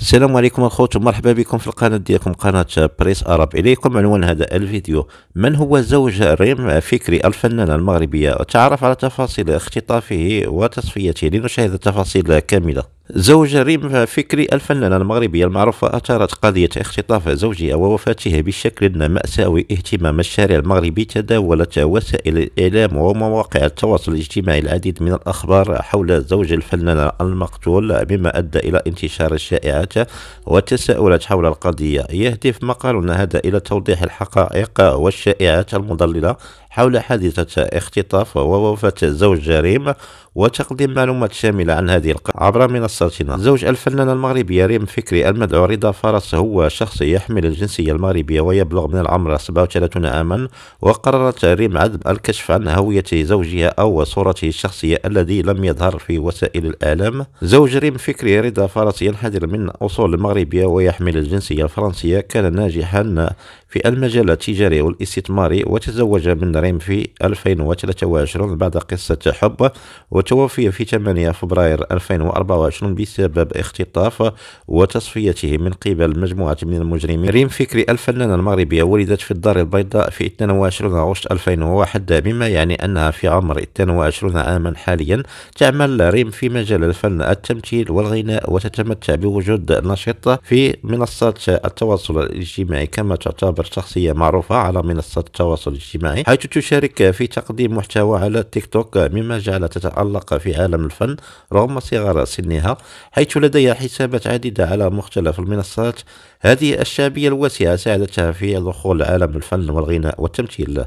السلام عليكم الخوت مرحبا بكم في القناة ديالكم قناة بريس عرب اليكم عنوان هذا الفيديو من هو زوج ريم فكري الفنانة المغربية تعرف على تفاصيل اختطافه وتصفيته لنشاهد التفاصيل كاملة زوج ريم فكري الفنانة المغربية المعروفة أثارت قضية اختطاف زوجها ووفاتها بشكل مأساوي اهتمام الشارع المغربي تداولت وسائل الإعلام ومواقع التواصل الاجتماعي العديد من الأخبار حول زوج الفنانة المقتول مما أدى إلى انتشار الشائعات وتساؤلات حول القضية يهدف مقالنا هذا إلى توضيح الحقائق والشائعات المضللة حول حادثة اختطاف ووفاة زوج جريم وتقديم معلومات شاملة عن هذه القضية عبر منصتنا زوج الفنان المغربي ريم فكري المدعو رضا فرس هو شخص يحمل الجنسية المغربية ويبلغ من العمر 37 عاما وقررت ريم عدم الكشف عن هوية زوجها أو صورته الشخصية الذي لم يظهر في وسائل الإعلام زوج ريم فكري رضا فرس ينحدر من أصول مغربية ويحمل الجنسية الفرنسية كان ناجحا في المجال التجاري والاستثماري وتزوج من ريم في 2023 بعد قصة حب وتوفي في 8 فبراير 2024 بسبب اختطاف وتصفيته من قبل مجموعة من المجرمين ريم فكري الفنانة المغربية ولدت في الدار البيضاء في 22 أغسطس 2001 بما يعني أنها في عمر 22 عاما حاليا تعمل ريم في مجال الفن التمثيل والغناء وتتمتع بوجود نشط في منصات التواصل الاجتماعي كما تعتبر خبر شخصية معروفة على منصة التواصل الاجتماعي حيث تشارك في تقديم محتوى على تيك توك مما جعل تتألق في عالم الفن رغم صغر سنها حيث لديها حسابات عديدة على مختلف المنصات هذه الشعبية الواسعة ساعدتها في دخول عالم الفن والغناء والتمثيل